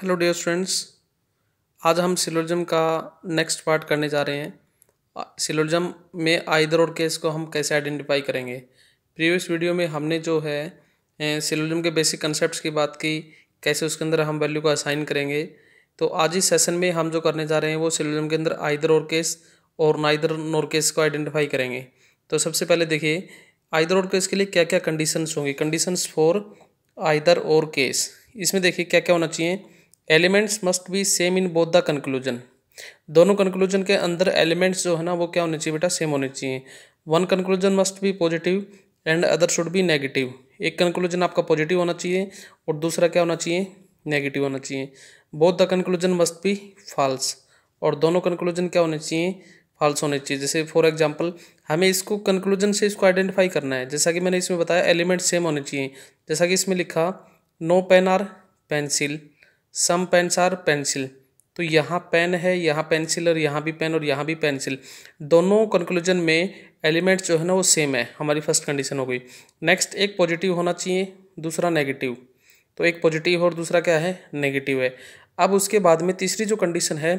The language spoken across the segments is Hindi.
हेलो डियर स्टूडेंट्स आज हम सिलोजम का नेक्स्ट पार्ट करने जा रहे हैं सिलोजम में आइदर और केस को हम कैसे आइडेंटिफाई करेंगे प्रीवियस वीडियो में हमने जो है सिलोजम के बेसिक कंसेप्ट्स की बात की कैसे उसके अंदर हम वैल्यू को असाइन करेंगे तो आज इस सेशन में हम जो करने जा रहे हैं वो सिलोजम के अंदर आइदर और केस और नाइदर नोर केस को आइडेंटिफाई करेंगे तो सबसे पहले देखिए आइदर और केस के लिए क्या क्या कंडीशंस होंगी कंडीशंस फॉर आइदर और केस इसमें देखिए क्या क्या होना चाहिए elements must be same in both the conclusion दोनों कंक्लूजन के अंदर एलिमेंट्स जो है ना वो क्या होने चाहिए बेटा सेम होने चाहिए one conclusion must be positive and other should be negative एक कंक्लूजन आपका पॉजिटिव होना चाहिए और दूसरा क्या होना चाहिए नेगेटिव होना चाहिए both the conclusion must be false और दोनों कंक्लूजन क्या होने चाहिए फॉल्स होने चाहिए जैसे फॉर एग्जाम्पल हमें इसको कंक्लूजन से इसको आइडेंटिफाई करना है जैसा कि मैंने इसमें बताया एलिमेंट सेम होने चाहिए जैसा कि इसमें लिखा no pen are pencil some pens are pencil तो यहाँ पेन है यहाँ पेंसिल और यहाँ भी पेन और यहाँ भी पेंसिल दोनों कंक्लूजन में एलिमेंट्स जो है ना वो सेम है हमारी फर्स्ट कंडीशन हो गई नेक्स्ट एक पॉजिटिव होना चाहिए दूसरा नेगेटिव तो एक पॉजिटिव और दूसरा क्या है नेगेटिव है अब उसके बाद में तीसरी जो कंडीशन है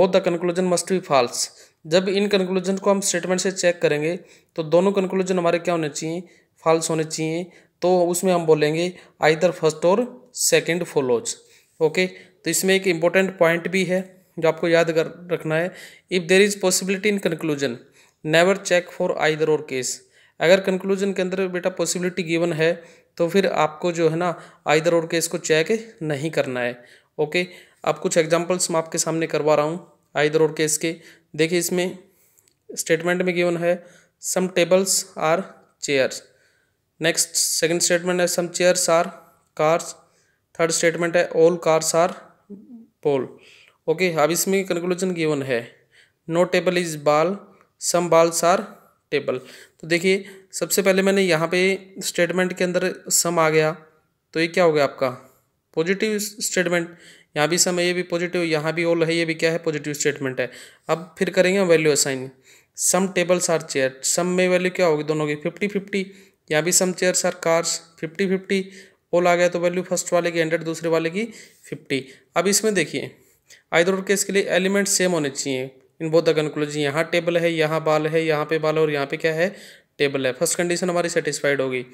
both the conclusion must be false जब इन कंक्लूजन को हम स्टेटमेंट से चेक करेंगे तो दोनों कंक्लूजन हमारे क्या होने चाहिए फॉल्स होने चाहिए तो उसमें हम बोलेंगे either first or second follows okay तो इसमें एक इम्पोर्टेंट पॉइंट भी है जो आपको याद कर रखना है if there is possibility in conclusion never check for either और केस अगर कंक्लूजन के अंदर बेटा पॉसिबिलिटी गिवन है तो फिर आपको जो है ना आइदर और केस को चेक नहीं करना है ओके अब कुछ एग्जांपल्स मैं आपके सामने करवा रहा हूँ आइदर और केस के देखिए इसमें स्टेटमेंट में गिवन है some tables are chairs next second statement है some chairs are cars third statement है all cars are pole okay अब इसमें कंक्लूजन गिवन है no table is ball some बाल्स are table तो देखिए सबसे पहले मैंने यहाँ पे स्टेटमेंट के अंदर सम आ गया तो ये क्या हो गया आपका पॉजिटिव स्टेटमेंट यहाँ भी सम है ये भी पॉजिटिव यहाँ भी ऑल है ये भी क्या है पॉजिटिव स्टेटमेंट है अब फिर करेंगे value assign some tables are chair some में वैल्यू क्या होगी दोनों की फिफ्टी फिफ्टी यहाँ भी some chairs are cars fifty fifty whole आ गया तो वैल्यू फर्स्ट वाले की हंड्रेड दूसरे वाले की फिफ्टी अब इसमें देखिए आइदर केस के लिए एलिमेंट सेम होने चाहिए इन बोथ द कंक्लूजन यहाँ टेबल है यहाँ बाल है यहाँ पे बाल है और यहाँ पे क्या है टेबल है फर्स्ट कंडीशन हमारी सेटिस्फाइड हो गई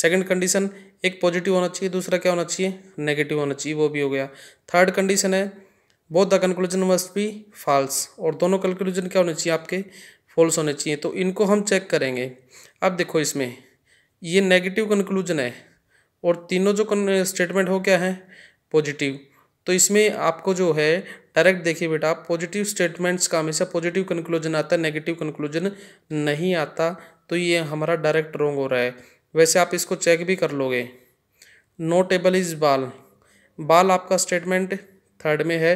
सेकंड कंडीशन एक पॉजिटिव होना चाहिए दूसरा क्या होना चाहिए नेगेटिव होना चाहिए वो भी हो गया थर्ड कंडीशन है both the conclusion must be false और दोनों कंक्लूजन क्या होने चाहिए आपके फॉल्स होने चाहिए तो इनको हम चेक करेंगे अब देखो इसमें ये नेगेटिव कंक्लूजन है और तीनों जो स्टेटमेंट हो क्या है पॉजिटिव तो इसमें आपको जो है डायरेक्ट देखिए बेटा पॉजिटिव स्टेटमेंट्स का हमेशा पॉजिटिव कंक्लूजन आता है नेगेटिव कंक्लूजन नहीं आता तो ये हमारा डायरेक्ट रोंग हो रहा है वैसे आप इसको चेक भी कर लोगे नो टेबल इज़ बाल बाल आपका स्टेटमेंट थर्ड में है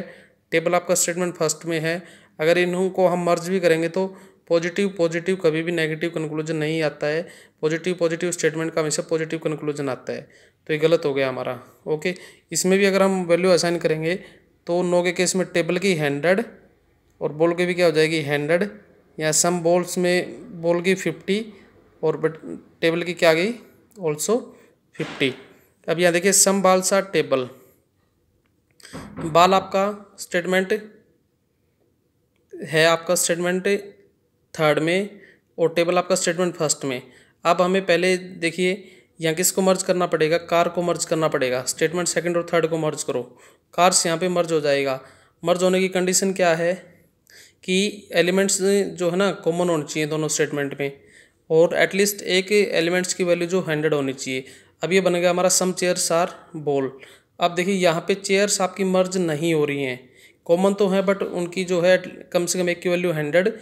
टेबल आपका स्टेटमेंट फर्स्ट में है अगर इन्हों को हम मर्ज भी करेंगे तो पॉजिटिव पॉजिटिव कभी भी नेगेटिव कंक्लूजन नहीं आता है पॉजिटिव पॉजिटिव स्टेटमेंट का हमेशा पॉजिटिव कंक्लूजन आता है तो ये गलत हो गया हमारा ओके इसमें भी अगर हम वैल्यू असाइन करेंगे तो नो के केस में टेबल की हंड्रेड और बोल के भी क्या हो जाएगी हंड्रेड या सम बोल्स में बोल की फिफ्टी और बट टेबल की क्या आ गई ऑल्सो फिफ्टी अब यहाँ देखिए सम बाल्स आर टेबल बाल आपका स्टेटमेंट है आपका स्टेटमेंट थर्ड में और टेबल आपका स्टेटमेंट फर्स्ट में अब हमें पहले देखिए यहाँ किसको मर्ज करना पड़ेगा कार को मर्ज करना पड़ेगा स्टेटमेंट सेकंड और थर्ड को मर्ज करो कार्स यहाँ पे मर्ज हो जाएगा मर्ज होने की कंडीशन क्या है कि एलिमेंट्स जो है ना कॉमन होने चाहिए दोनों स्टेटमेंट में और एटलीस्ट एक एलिमेंट्स की वैल्यू जो हंड्रेड होनी चाहिए अब ये बनेगा हमारा सम चेयर्स आर बोल अब देखिए यहाँ पे चेयर्स आपकी मर्ज नहीं हो रही हैं कॉमन तो है बट उनकी जो है कम से कम एक की वैल्यू हंड्रेड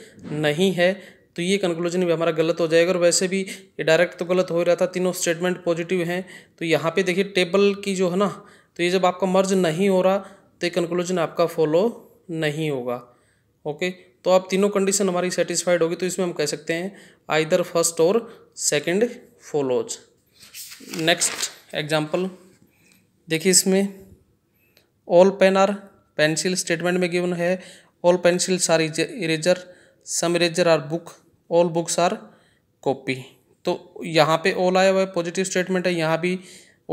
नहीं है तो ये कंक्लूजन भी हमारा गलत हो जाएगा और वैसे भी ये डायरेक्ट तो गलत हो रहा था तीनों स्टेटमेंट पॉजिटिव हैं तो यहाँ पे देखिए टेबल की जो है ना तो ये जब आपका मर्ज नहीं हो रहा तो ये कंक्लूजन आपका फॉलो नहीं होगा ओके तो आप तीनों कंडीशन हमारी सेटिस्फाइड होगी तो इसमें हम कह सकते हैं either first or second follows next example देखिए इसमें all pen are pencil statement में गिवन है all pencils are eraser some eraser are book all books are copy तो यहाँ पे ऑल आया हुआ है पॉजिटिव स्टेटमेंट है यहाँ भी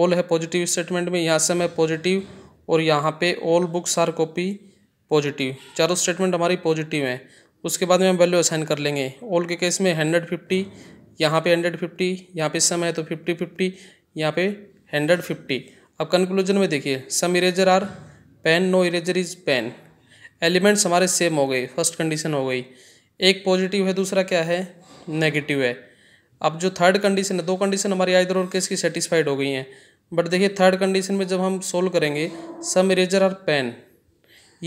ऑल है पॉजिटिव स्टेटमेंट में यहाँ सम है पॉजिटिव और यहाँ पे all books are copy positive चारों स्टेटमेंट हमारी पॉजिटिव है उसके बाद में हम वैल्यू असाइन कर लेंगे ऑल के केस में हंड्रेड फिफ्टी यहाँ पे हंड्रेड फिफ्टी यहाँ पे सम है तो फिफ्टी फिफ्टी यहाँ पे हंड्रेड फिफ्टी अब कंक्लूजन में देखिए some eraser are pen no eraser is pen elements हमारे सेम हो गए फर्स्ट कंडीशन हो गई एक पॉजिटिव है दूसरा क्या है नेगेटिव है अब जो थर्ड कंडीशन है दो कंडीशन हमारी आइदर और केस की सेटिस्फाइड हो गई हैं बट देखिए थर्ड कंडीशन में जब हम सोल्व करेंगे सम इरेजर और पेन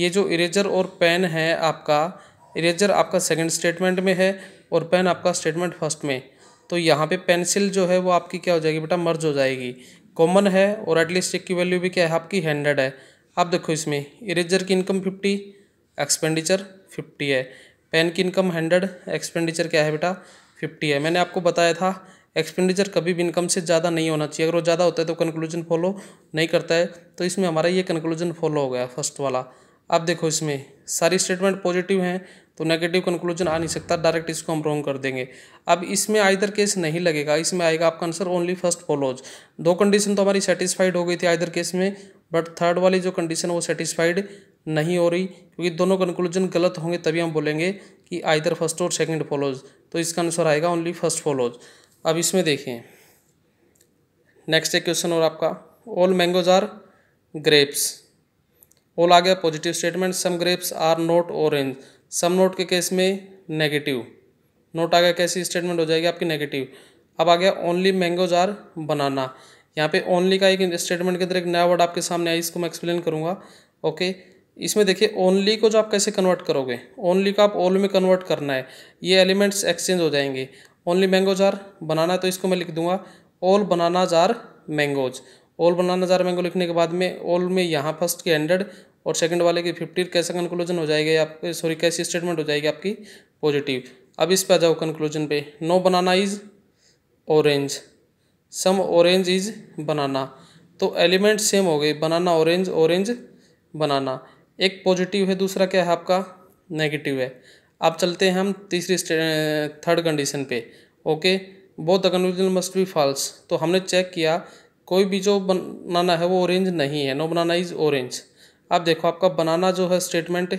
ये जो इरेजर और पेन है आपका इरेजर आपका सेकंड स्टेटमेंट में है और पेन आपका स्टेटमेंट फर्स्ट में तो यहाँ पे पेंसिल जो है वो आपकी क्या हो जाएगी बेटा मर्ज हो जाएगी कॉमन है और एटलीस्ट एक की वैल्यू भी क्या है आपकी हंड्रेड है आप देखो इसमें इरेजर की इनकम फिफ्टी एक्सपेंडिचर फिफ्टी है पेन की इनकम हंड्रेड एक्सपेंडिचर क्या है बेटा फिफ्टी है मैंने आपको बताया था एक्सपेंडिचर कभी भी इनकम से ज़्यादा नहीं होना चाहिए अगर वो ज़्यादा होता है तो कंक्लूजन फॉलो नहीं करता है तो इसमें हमारा ये कंक्लूजन फॉलो हो गया फर्स्ट वाला अब देखो इसमें सारी स्टेटमेंट पॉजिटिव हैं तो नेगेटिव कंक्लूजन आ नहीं सकता डायरेक्ट इसको हम रॉन्ग कर देंगे अब इसमें आइदर केस नहीं लगेगा इसमें आएगा आपका आंसर ओनली फर्स्ट फॉलोज दो कंडीशन तो हमारी सेटिस्फाइड हो गई थी आइदर केस में बट थर्ड वाली जो कंडीशन वो सेटिस्फाइड नहीं हो रही क्योंकि दोनों कंक्लूजन गलत होंगे तभी हम बोलेंगे कि either first or second follows तो इसका आंसर आएगा ओनली फर्स्ट फॉलोज अब इसमें देखें नेक्स्ट एक क्वेश्चन और आपका all mangoes are grapes all आ गया positive statement some grapes are not orange some not के केस में नेगेटिव नोट आ गया कैसी स्टेटमेंट हो जाएगी आपकी नेगेटिव अब आ गया ओनली मैंगोज आर बनाना यहाँ पे ओनली का एक स्टेटमेंट के अंदर एक नया वर्ड आपके सामने आई इसको मैं एक्सप्लेन करूँगा ओके इसमें देखिए ओनली को जो आप कैसे कन्वर्ट करोगे ओनली का आप ऑल में कन्वर्ट करना है ये एलिमेंट्स एक्सचेंज हो जाएंगे ओनली मैंगोज आर बनाना तो इसको मैं लिख दूंगा all banana are mangoes all banana are mango लिखने के बाद में ऑल में यहाँ फर्स्ट की हंड्रेड और सेकंड वाले की फिफ्टी कैसा कंक्लूजन हो जाएगा आपके सॉरी कैसी स्टेटमेंट हो जाएगी आपकी पॉजिटिव अब इस पर आ जाओ कंक्लूजन पे no banana is orange some orange is banana तो एलिमेंट सेम हो गए बनाना ऑरेंज ऑरेंज बनाना एक पॉजिटिव है दूसरा क्या है आपका नेगेटिव है अब चलते हैं हम तीसरी थर्ड कंडीशन पे okay both the condition must be false तो हमने चेक किया कोई भी जो बनाना है वो ऑरेंज नहीं है नो बनाना इज ऑरेंज अब देखो आपका बनाना जो है स्टेटमेंट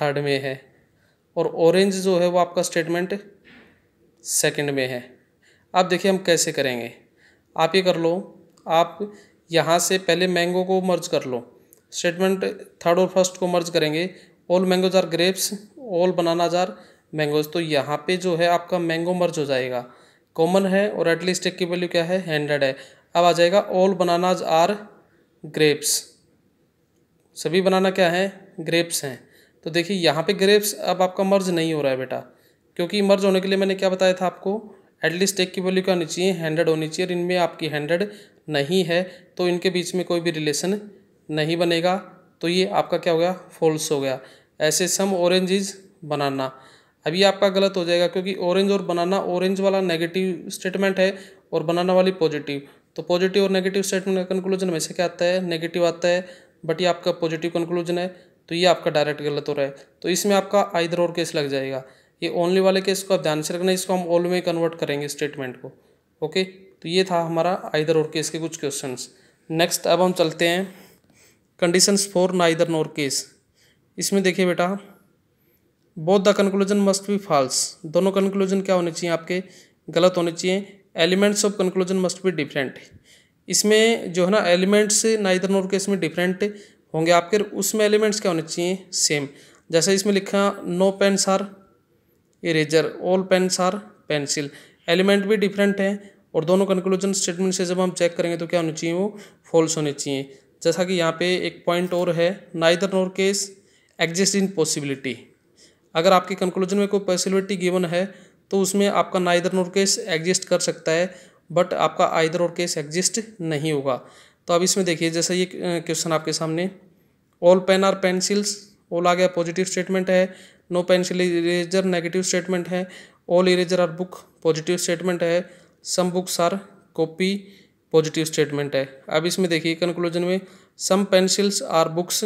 थर्ड में है और ऑरेंज जो है वो आपका स्टेटमेंट सेकंड में है अब देखिए हम कैसे करेंगे आप ये कर लो आप यहाँ से पहले मैंगो को मर्ज कर लो स्टेटमेंट थर्ड और फर्स्ट को मर्ज करेंगे all mangoes are grapes all banana are mangoes तो यहाँ पे जो है आपका मैंगो मर्ज हो जाएगा कॉमन है और एटलीस्ट एक की वैल्यू क्या है हंड्रेड है अब आ जाएगा ऑल बनानाज आर ग्रेप्स सभी बनाना क्या है ग्रेप्स हैं तो देखिए यहाँ पे ग्रेप्स अब आपका मर्ज नहीं हो रहा है बेटा क्योंकि मर्ज होने के लिए मैंने क्या बताया था आपको एटलीस्ट एक की वैल्यू क्या होनी चाहिए हंड्रेड होनी चाहिए और इनमें आपकी हंड्रेड नहीं है तो इनके बीच में कोई भी रिलेशन नहीं बनेगा तो ये आपका क्या हो गया फॉल्स हो गया ऐसे सम ऑरेंज इज बनाना अभी आपका गलत हो जाएगा क्योंकि ऑरेंज और बनाना ऑरेंज वाला नेगेटिव स्टेटमेंट है और बनाना वाली पॉजिटिव तो पॉजिटिव और नेगेटिव स्टेटमेंट का कंक्लूजन में से क्या आता है नेगेटिव आता है बट ये आपका पॉजिटिव कंक्लूजन है तो ये आपका डायरेक्ट गलत हो रहा है तो इसमें आपका आइदर और केस लग जाएगा ये ओनली वाले केस को आप ध्यान से रखना इसको हम ऑल में कन्वर्ट करेंगे स्टेटमेंट को ओके तो ये था हमारा आइदर और केस के कुछ क्वेश्चन नेक्स्ट अब हम चलते हैं conditions for neither nor case इसमें देखिए बेटा both the conclusion must be false दोनों कंक्लूजन क्या होने चाहिए आपके गलत होने चाहिए elements of conclusion must be different इसमें जो है ना एलिमेंट्स नाइदर नोर केस में डिफरेंट होंगे आपके उसमें एलिमेंट्स क्या होने चाहिए सेम जैसे इसमें लिखा no pens are eraser all pens are pencil element भी डिफरेंट हैं और दोनों कंक्लूजन स्टेटमेंट से जब हम चेक करेंगे तो क्या होने चाहिए वो फॉल्स होने चाहिए जैसा कि यहाँ पे एक पॉइंट और है neither nor case exist in possibility अगर आपके कंक्लूजन में कोई पॉसिबिलिटी गिवन है तो उसमें आपका नाइदर नोर केस एग्जिस्ट कर सकता है बट आपका आइदर और केस एग्जिस्ट नहीं होगा तो अब इसमें देखिए जैसे ये क्वेश्चन आपके सामने all pen are pencils all आ गया पॉजिटिव स्टेटमेंट है no pencil eraser negative statement है all eraser are book positive statement है some books are copy positive statement है अब इसमें देखिए कंक्लूजन में some pencils are books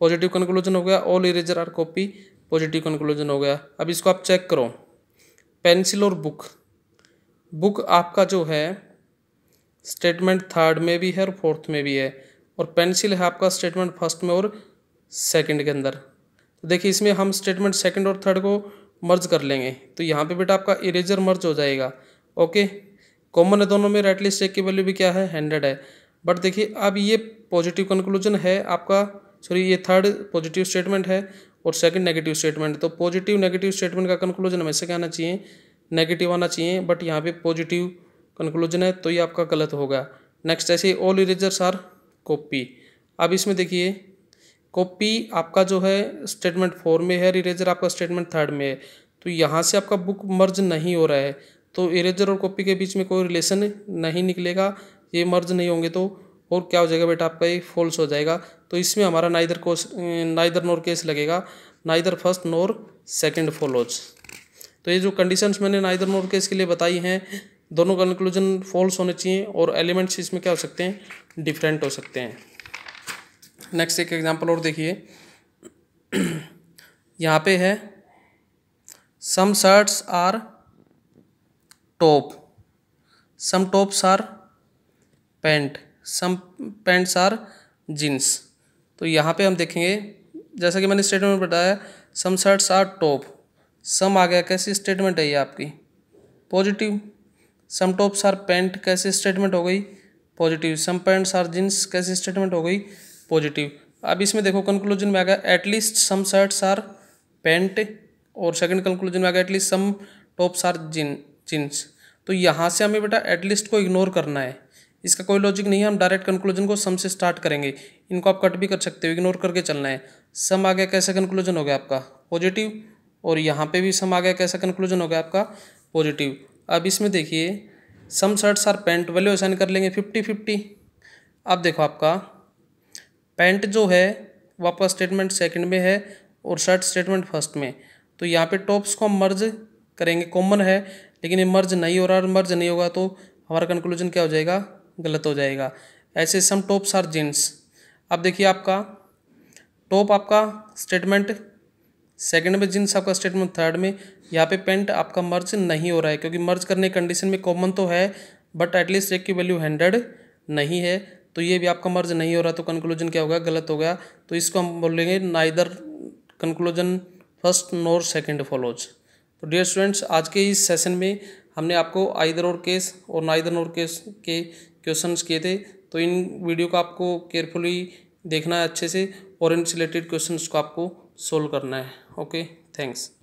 positive conclusion हो गया all eraser are copy positive conclusion हो गया अब इसको आप चेक करो पेंसिल और बुक बुक आपका जो है स्टेटमेंट थर्ड में भी है और फोर्थ में भी है और पेंसिल है आपका स्टेटमेंट फर्स्ट में और सेकंड के अंदर तो देखिए इसमें हम स्टेटमेंट सेकंड और थर्ड को मर्ज कर लेंगे तो यहाँ पे बेटा आपका इरेजर मर्ज हो जाएगा ओके कॉमन है दोनों में राइट चेक की वैल्यू भी क्या है हंड्रेड है बट देखिए अब ये पॉजिटिव कंक्लूजन है आपका सॉरी ये थर्ड पॉजिटिव स्टेटमेंट है और सेकंड नेगेटिव स्टेटमेंट तो पॉजिटिव नेगेटिव स्टेटमेंट का कंक्लूजन हमेशा क्या आना चाहिए नेगेटिव आना चाहिए बट यहाँ पे पॉजिटिव कंक्लूजन है तो ये आपका गलत होगा नेक्स्ट ऐसे ऑल इरेजर्स आर कॉपी अब इसमें देखिए कॉपी आपका जो है स्टेटमेंट फोर में है और इरेजर आपका स्टेटमेंट थर्ड में है तो यहाँ से आपका बुक मर्ज नहीं हो रहा है तो इरेजर और कॉपी के बीच में कोई रिलेशन नहीं निकलेगा ये मर्ज नहीं होंगे तो और क्या हो जाएगा बेटा आपका ये फॉल्स हो जाएगा तो इसमें हमारा ना इधर कोस ना इधर नोर केस लगेगा ना इधर फर्स्ट नोर सेकंड फॉलोज तो ये जो कंडीशंस मैंने ना इधर नोर केस के लिए बताई हैं दोनों कंक्लूजन फॉल्स होने चाहिए और एलिमेंट्स इसमें क्या हो सकते हैं डिफरेंट हो सकते हैं नेक्स्ट एक एग्जांपल और देखिए यहाँ पे है some shirts are top some tops are pant some pants are jeans तो यहाँ पे हम देखेंगे जैसा कि मैंने स्टेटमेंट बताया some shirts are top some आ गया कैसी स्टेटमेंट है ये आपकी positive some tops are pant कैसी स्टेटमेंट हो गई positive some pants are jeans कैसी स्टेटमेंट हो गई पॉजिटिव अब इसमें देखो कंक्लूजन में आ गया at least some shirts are pant और सेकंड कंक्लूजन में आ गया एटलीस्ट सम टॉप्स आर जिन जीन्स तो यहाँ से हमें बेटा एटलीस्ट को इग्नोर करना है इसका कोई लॉजिक नहीं है हम डायरेक्ट कंक्लूजन को सम से स्टार्ट करेंगे इनको आप कट भी कर सकते हो इग्नोर करके चलना है सम आ गया कैसा कंक्लूजन हो गया आपका पॉजिटिव और यहाँ पे भी सम आ गया कैसा कंक्लूजन हो गया आपका पॉजिटिव अब इसमें देखिए some shirts are pant value assign कर लेंगे फिफ्टी फिफ्टी अब देखो आपका पैंट जो है वापस स्टेटमेंट सेकंड में है और शर्ट स्टेटमेंट फर्स्ट में तो यहाँ पे टॉप्स को हम मर्ज करेंगे कॉमन है लेकिन ये मर्ज नहीं हो रहा और मर्ज नहीं होगा तो हमारा कंक्लूजन क्या हो जाएगा गलत हो जाएगा ऐसे सम टॉप्स आर जीन्स अब देखिए आपका टॉप आपका स्टेटमेंट सेकंड में जींस आपका स्टेटमेंट थर्ड में यहाँ पे पेंट आपका मर्ज नहीं हो रहा है क्योंकि मर्ज करने कंडीशन में कॉमन तो है बट एटलीस्ट एक की वैल्यू हंड्रेड नहीं है तो ये भी आपका मर्ज नहीं हो रहा तो कंक्लूजन क्या हो गया गलत हो गया तो इसको हम बोलेंगे neither conclusion first nor second follows तो डियर स्टूडेंट्स आज के इस सेशन में हमने आपको आइदर और केस और नाइदर और केस के क्वेश्चंस किए थे तो इन वीडियो को आपको केयरफुली देखना है अच्छे से और इन रिलेटेड क्वेश्चन को आपको सोल्व करना है ओके थैंक्स